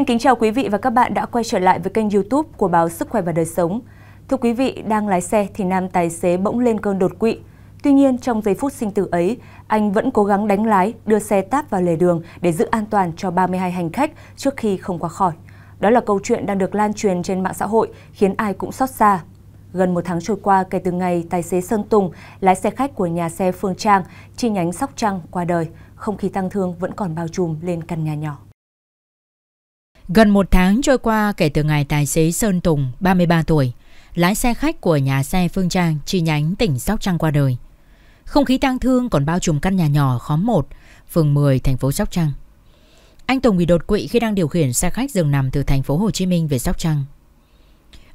Xin kính chào quý vị và các bạn đã quay trở lại với kênh youtube của báo Sức khỏe và đời sống. Thưa quý vị, đang lái xe thì nam tài xế bỗng lên cơn đột quỵ. Tuy nhiên, trong giây phút sinh tử ấy, anh vẫn cố gắng đánh lái, đưa xe táp vào lề đường để giữ an toàn cho 32 hành khách trước khi không qua khỏi. Đó là câu chuyện đang được lan truyền trên mạng xã hội, khiến ai cũng xót xa. Gần một tháng trôi qua kể từ ngày tài xế Sơn Tùng, lái xe khách của nhà xe Phương Trang, chi nhánh Sóc Trăng qua đời, không khí tăng thương vẫn còn bao trùm lên căn nhà nhỏ. Gần một tháng trôi qua kể từ ngày tài xế Sơn Tùng, 33 tuổi, lái xe khách của nhà xe Phương Trang chi nhánh tỉnh Sóc Trăng qua đời. Không khí tang thương còn bao trùm căn nhà nhỏ khóm 1, phường 10, thành phố Sóc Trăng. Anh Tùng bị đột quỵ khi đang điều khiển xe khách dừng nằm từ thành phố Hồ Chí Minh về Sóc Trăng.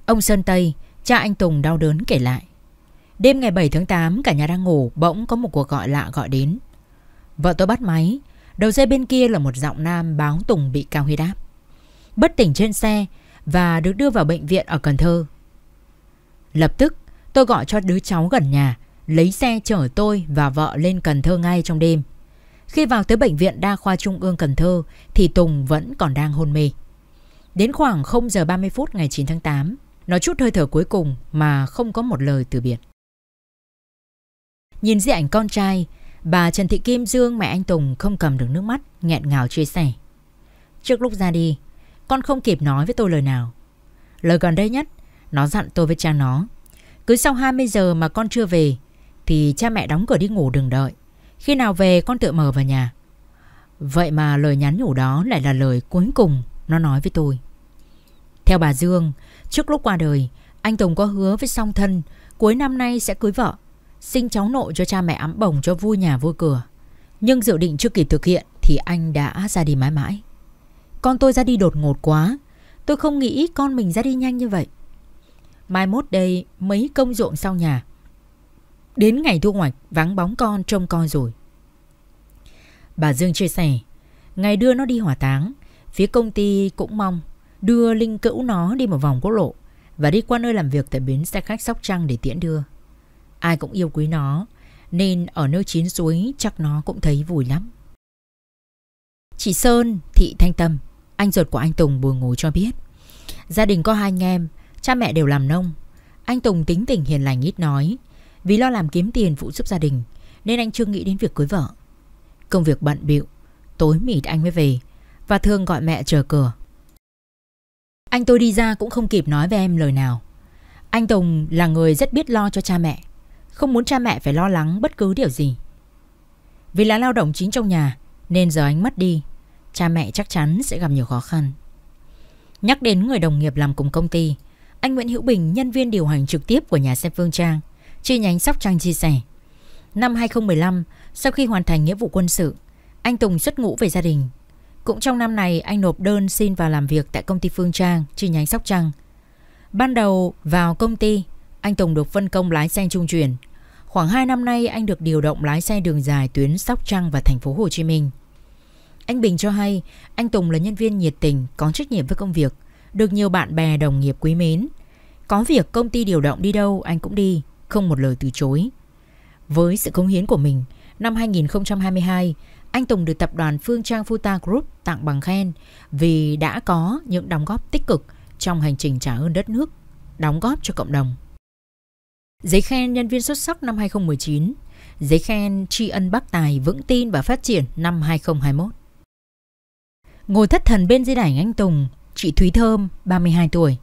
Ông Sơn Tây, cha anh Tùng đau đớn kể lại. Đêm ngày 7 tháng 8, cả nhà đang ngủ, bỗng có một cuộc gọi lạ gọi đến. Vợ tôi bắt máy, đầu dây bên kia là một giọng nam báo Tùng bị cao huyết áp bất tỉnh trên xe và được đưa vào bệnh viện ở Cần Thơ. Lập tức, tôi gọi cho đứa cháu gần nhà, lấy xe chở tôi và vợ lên Cần Thơ ngay trong đêm. Khi vào tới bệnh viện đa khoa Trung ương Cần Thơ thì Tùng vẫn còn đang hôn mê. Đến khoảng 0 giờ 30 phút ngày 9 tháng 8, nó chút hơi thở cuối cùng mà không có một lời từ biệt. Nhìn di ảnh con trai, bà Trần Thị Kim Dương mẹ anh Tùng không cầm được nước mắt, nghẹn ngào chia sẻ. Trước lúc ra đi, con không kịp nói với tôi lời nào Lời gần đây nhất Nó dặn tôi với cha nó Cứ sau 20 giờ mà con chưa về Thì cha mẹ đóng cửa đi ngủ đừng đợi Khi nào về con tự mở vào nhà Vậy mà lời nhắn nhủ đó lại là lời cuối cùng nó nói với tôi. Theo bà Dương, trước lúc qua đời, anh Tùng có hứa với song thân cuối năm nay sẽ cưới vợ, sinh cháu nội cho cha mẹ ấm bồng cho vui nhà vui cửa. Nhưng dự định chưa kịp thực hiện thì anh đã ra đi mãi mãi. Con tôi ra đi đột ngột quá Tôi không nghĩ con mình ra đi nhanh như vậy Mai mốt đây mấy công ruộng sau nhà Đến ngày thu hoạch vắng bóng con trông con rồi Bà Dương chia sẻ Ngày đưa nó đi hỏa táng Phía công ty cũng mong Đưa linh cữu nó đi một vòng quốc lộ Và đi qua nơi làm việc tại bến xe khách Sóc Trăng để tiễn đưa Ai cũng yêu quý nó Nên ở nơi chín suối chắc nó cũng thấy vui lắm Chị Sơn, Thị Thanh Tâm, anh ruột của anh Tùng buồn ngủ cho biết. Gia đình có hai anh em, cha mẹ đều làm nông. Anh Tùng tính tình hiền lành ít nói. Vì lo làm kiếm tiền phụ giúp gia đình, nên anh chưa nghĩ đến việc cưới vợ. Công việc bận bịu, tối mịt anh mới về và thường gọi mẹ chờ cửa. Anh tôi đi ra cũng không kịp nói với em lời nào. Anh Tùng là người rất biết lo cho cha mẹ, không muốn cha mẹ phải lo lắng bất cứ điều gì. Vì là lao động chính trong nhà, nên giờ anh mất đi Cha mẹ chắc chắn sẽ gặp nhiều khó khăn Nhắc đến người đồng nghiệp làm cùng công ty Anh Nguyễn Hữu Bình nhân viên điều hành trực tiếp của nhà xe Phương Trang Chi nhánh Sóc Trăng chia sẻ Năm 2015 Sau khi hoàn thành nghĩa vụ quân sự Anh Tùng xuất ngũ về gia đình Cũng trong năm này anh nộp đơn xin vào làm việc Tại công ty Phương Trang chi nhánh Sóc Trăng Ban đầu vào công ty Anh Tùng được phân công lái xe trung chuyển Khoảng 2 năm nay anh được điều động lái xe đường dài tuyến Sóc Trăng và thành phố Hồ Chí Minh. Anh Bình cho hay, anh Tùng là nhân viên nhiệt tình, có trách nhiệm với công việc, được nhiều bạn bè đồng nghiệp quý mến. Có việc công ty điều động đi đâu anh cũng đi, không một lời từ chối. Với sự cống hiến của mình, năm 2022, anh Tùng được tập đoàn Phương Trang Futa Group tặng bằng khen vì đã có những đóng góp tích cực trong hành trình trả ơn đất nước, đóng góp cho cộng đồng. Giấy khen nhân viên xuất sắc năm 2019 Giấy khen tri ân bác tài vững tin và phát triển năm 2021 Ngồi thất thần bên dưới đảnh anh Tùng Chị Thúy Thơm, 32 tuổi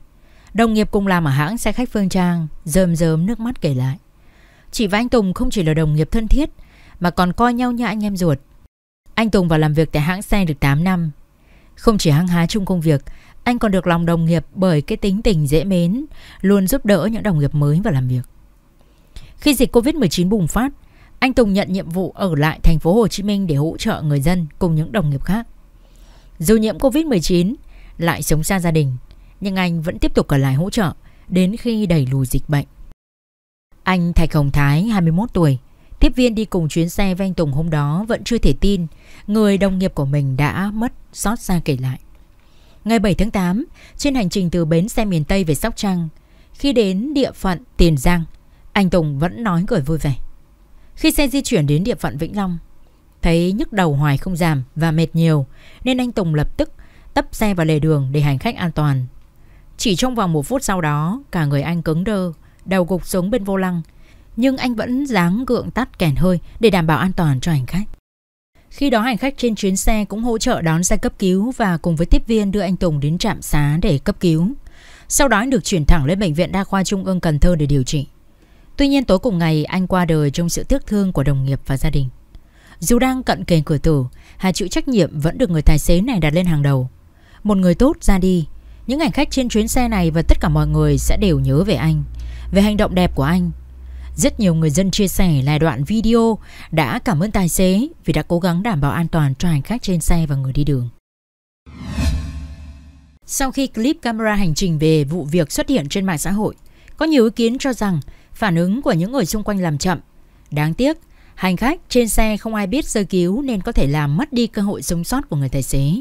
Đồng nghiệp cùng làm ở hãng xe khách Phương Trang Rơm rớm nước mắt kể lại Chị và anh Tùng không chỉ là đồng nghiệp thân thiết Mà còn coi nhau như anh em ruột Anh Tùng vào làm việc tại hãng xe được 8 năm Không chỉ hăng hái chung công việc Anh còn được lòng đồng nghiệp bởi cái tính tình dễ mến Luôn giúp đỡ những đồng nghiệp mới vào làm việc khi dịch Covid-19 bùng phát, anh Tùng nhận nhiệm vụ ở lại thành phố Hồ Chí Minh để hỗ trợ người dân cùng những đồng nghiệp khác. Dù nhiễm Covid-19 lại sống xa gia đình, nhưng anh vẫn tiếp tục ở lại hỗ trợ đến khi đẩy lùi dịch bệnh. Anh Thạch Hồng Thái, 21 tuổi, tiếp viên đi cùng chuyến xe với anh Tùng hôm đó vẫn chưa thể tin người đồng nghiệp của mình đã mất xót xa kể lại. Ngày 7 tháng 8, trên hành trình từ bến xe miền Tây về Sóc Trăng, khi đến địa phận Tiền Giang, anh Tùng vẫn nói cười vui vẻ Khi xe di chuyển đến địa phận Vĩnh Long Thấy nhức đầu hoài không giảm và mệt nhiều Nên anh Tùng lập tức tấp xe vào lề đường để hành khách an toàn Chỉ trong vòng một phút sau đó Cả người anh cứng đơ Đầu gục xuống bên vô lăng Nhưng anh vẫn dáng gượng tắt kèn hơi Để đảm bảo an toàn cho hành khách Khi đó hành khách trên chuyến xe cũng hỗ trợ đón xe cấp cứu Và cùng với tiếp viên đưa anh Tùng đến trạm xá để cấp cứu Sau đó anh được chuyển thẳng lên Bệnh viện Đa khoa Trung ương Cần Thơ để điều trị Tuy nhiên tối cùng ngày anh qua đời trong sự tiếc thương của đồng nghiệp và gia đình. Dù đang cận kề cửa tử, Hà chịu trách nhiệm vẫn được người tài xế này đặt lên hàng đầu. Một người tốt ra đi, những hành khách trên chuyến xe này và tất cả mọi người sẽ đều nhớ về anh, về hành động đẹp của anh. Rất nhiều người dân chia sẻ lại đoạn video đã cảm ơn tài xế vì đã cố gắng đảm bảo an toàn cho hành khách trên xe và người đi đường. Sau khi clip camera hành trình về vụ việc xuất hiện trên mạng xã hội, có nhiều ý kiến cho rằng Phản ứng của những người xung quanh làm chậm. Đáng tiếc, hành khách trên xe không ai biết sơ cứu nên có thể làm mất đi cơ hội sống sót của người tài xế.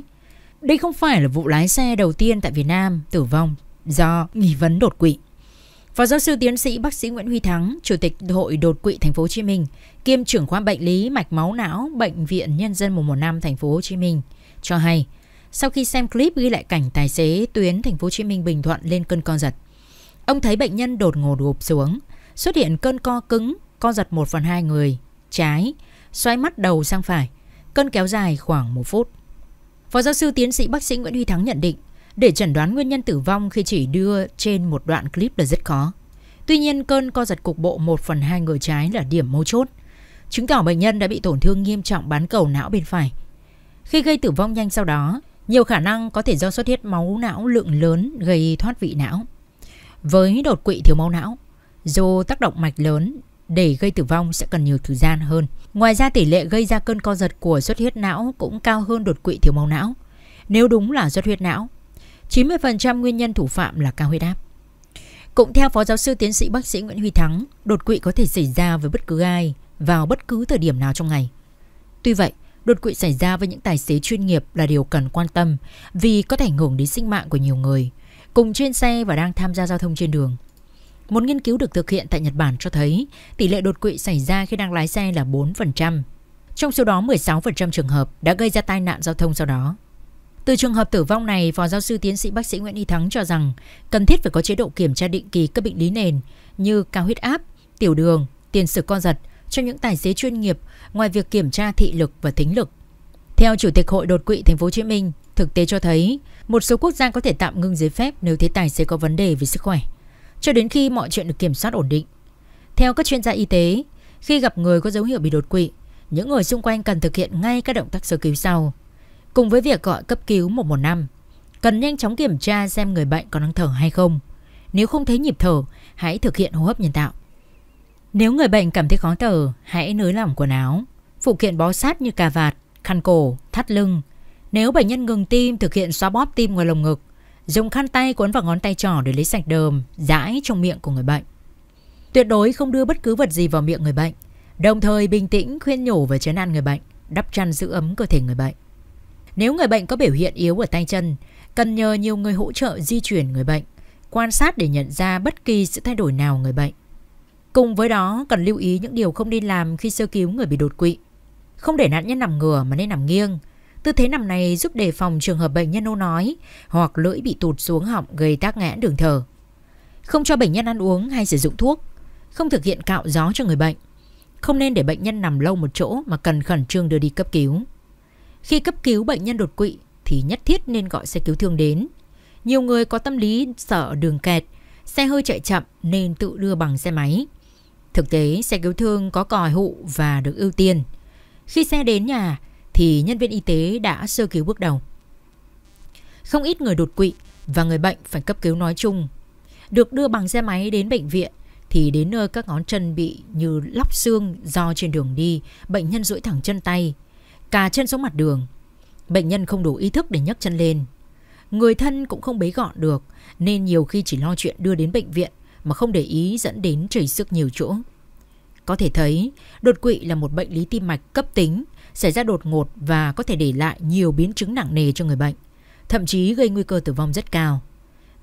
Đây không phải là vụ lái xe đầu tiên tại Việt Nam tử vong do nghi vấn đột quỵ. Phó giáo sư tiến sĩ bác sĩ Nguyễn Huy Thắng, chủ tịch Hội đột quỵ thành phố Hồ Chí Minh, kiêm trưởng khoa bệnh lý mạch máu não bệnh viện Nhân dân mùa 1 năm thành phố Hồ Chí Minh cho hay, sau khi xem clip ghi lại cảnh tài xế tuyến thành phố Hồ Chí Minh Bình Thuận lên cơn co giật, ông thấy bệnh nhân đột ngột gục xuống, xuất hiện cơn co cứng, co giật một phần hai người, trái, xoay mắt đầu sang phải, cơn kéo dài khoảng một phút. Phó giáo sư tiến sĩ bác sĩ Nguyễn Huy Thắng nhận định, để chẩn đoán nguyên nhân tử vong khi chỉ đưa trên một đoạn clip là rất khó. Tuy nhiên, cơn co giật cục bộ một phần hai người trái là điểm mấu chốt, chứng tỏ bệnh nhân đã bị tổn thương nghiêm trọng bán cầu não bên phải. Khi gây tử vong nhanh sau đó, nhiều khả năng có thể do xuất huyết máu não lượng lớn gây thoát vị não. Với đột quỵ thiếu máu não, dù tác động mạch lớn để gây tử vong sẽ cần nhiều thời gian hơn. Ngoài ra tỷ lệ gây ra cơn co giật của xuất huyết não cũng cao hơn đột quỵ thiếu máu não. Nếu đúng là xuất huyết não, 90% nguyên nhân thủ phạm là cao huyết áp. Cũng theo Phó Giáo sư Tiến sĩ Bác sĩ Nguyễn Huy Thắng, đột quỵ có thể xảy ra với bất cứ ai vào bất cứ thời điểm nào trong ngày. Tuy vậy, đột quỵ xảy ra với những tài xế chuyên nghiệp là điều cần quan tâm vì có thể ảnh hưởng đến sinh mạng của nhiều người cùng trên xe và đang tham gia giao thông trên đường. Một nghiên cứu được thực hiện tại Nhật Bản cho thấy tỷ lệ đột quỵ xảy ra khi đang lái xe là 4%. Trong số đó 16% trường hợp đã gây ra tai nạn giao thông sau đó. Từ trường hợp tử vong này, Phó Giáo sư Tiến sĩ Bác sĩ Nguyễn Y Thắng cho rằng cần thiết phải có chế độ kiểm tra định kỳ các bệnh lý nền như cao huyết áp, tiểu đường, tiền sử co giật cho những tài xế chuyên nghiệp ngoài việc kiểm tra thị lực và thính lực. Theo Chủ tịch Hội đột quỵ Thành phố Hồ Chí Minh, thực tế cho thấy một số quốc gia có thể tạm ngưng giấy phép nếu thấy tài xế có vấn đề về sức khỏe cho đến khi mọi chuyện được kiểm soát ổn định. Theo các chuyên gia y tế, khi gặp người có dấu hiệu bị đột quỵ, những người xung quanh cần thực hiện ngay các động tác sơ cứu sau. Cùng với việc gọi cấp cứu 115, cần nhanh chóng kiểm tra xem người bệnh có đang thở hay không. Nếu không thấy nhịp thở, hãy thực hiện hô hấp nhân tạo. Nếu người bệnh cảm thấy khó thở, hãy nới lỏng quần áo, phụ kiện bó sát như cà vạt, khăn cổ, thắt lưng. Nếu bệnh nhân ngừng tim, thực hiện xóa bóp tim ngoài lồng ngực, dùng khăn tay cuốn vào ngón tay trỏ để lấy sạch đờm, dãi trong miệng của người bệnh. Tuyệt đối không đưa bất cứ vật gì vào miệng người bệnh, đồng thời bình tĩnh khuyên nhủ và chấn an người bệnh, đắp chăn giữ ấm cơ thể người bệnh. Nếu người bệnh có biểu hiện yếu ở tay chân, cần nhờ nhiều người hỗ trợ di chuyển người bệnh, quan sát để nhận ra bất kỳ sự thay đổi nào người bệnh. Cùng với đó, cần lưu ý những điều không nên làm khi sơ cứu người bị đột quỵ. Không để nạn nhân nằm ngửa mà nên nằm nghiêng – Tư thế nằm này giúp đề phòng trường hợp bệnh nhân nôn nói hoặc lưỡi bị tụt xuống họng gây tắc nghẽn đường thở. Không cho bệnh nhân ăn uống hay sử dụng thuốc, không thực hiện cạo gió cho người bệnh. Không nên để bệnh nhân nằm lâu một chỗ mà cần khẩn trương đưa đi cấp cứu. Khi cấp cứu bệnh nhân đột quỵ thì nhất thiết nên gọi xe cứu thương đến. Nhiều người có tâm lý sợ đường kẹt, xe hơi chạy chậm nên tự đưa bằng xe máy. Thực tế, xe cứu thương có còi hụ và được ưu tiên. Khi xe đến nhà, thì nhân viên y tế đã sơ cứu bước đầu. Không ít người đột quỵ và người bệnh phải cấp cứu nói chung. Được đưa bằng xe máy đến bệnh viện thì đến nơi các ngón chân bị như lóc xương do trên đường đi, bệnh nhân duỗi thẳng chân tay, cả chân xuống mặt đường. Bệnh nhân không đủ ý thức để nhấc chân lên. Người thân cũng không bế gọn được nên nhiều khi chỉ lo chuyện đưa đến bệnh viện mà không để ý dẫn đến chảy sức nhiều chỗ. Có thể thấy, đột quỵ là một bệnh lý tim mạch cấp tính xảy ra đột ngột và có thể để lại nhiều biến chứng nặng nề cho người bệnh, thậm chí gây nguy cơ tử vong rất cao.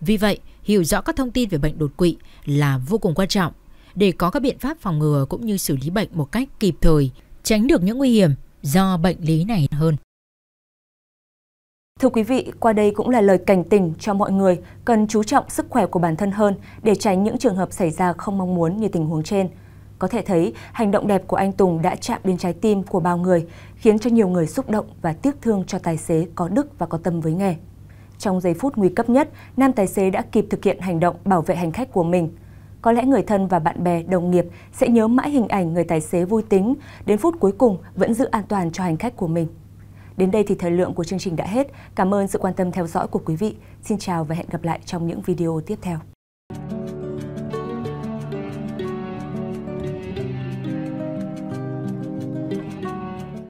Vì vậy, hiểu rõ các thông tin về bệnh đột quỵ là vô cùng quan trọng để có các biện pháp phòng ngừa cũng như xử lý bệnh một cách kịp thời, tránh được những nguy hiểm do bệnh lý này hơn. Thưa quý vị, qua đây cũng là lời cảnh tỉnh cho mọi người cần chú trọng sức khỏe của bản thân hơn để tránh những trường hợp xảy ra không mong muốn như tình huống trên. Có thể thấy, hành động đẹp của anh Tùng đã chạm đến trái tim của bao người, khiến cho nhiều người xúc động và tiếc thương cho tài xế có đức và có tâm với nghề. Trong giây phút nguy cấp nhất, nam tài xế đã kịp thực hiện hành động bảo vệ hành khách của mình. Có lẽ người thân và bạn bè, đồng nghiệp sẽ nhớ mãi hình ảnh người tài xế vui tính, đến phút cuối cùng vẫn giữ an toàn cho hành khách của mình. Đến đây thì thời lượng của chương trình đã hết. Cảm ơn sự quan tâm theo dõi của quý vị. Xin chào và hẹn gặp lại trong những video tiếp theo.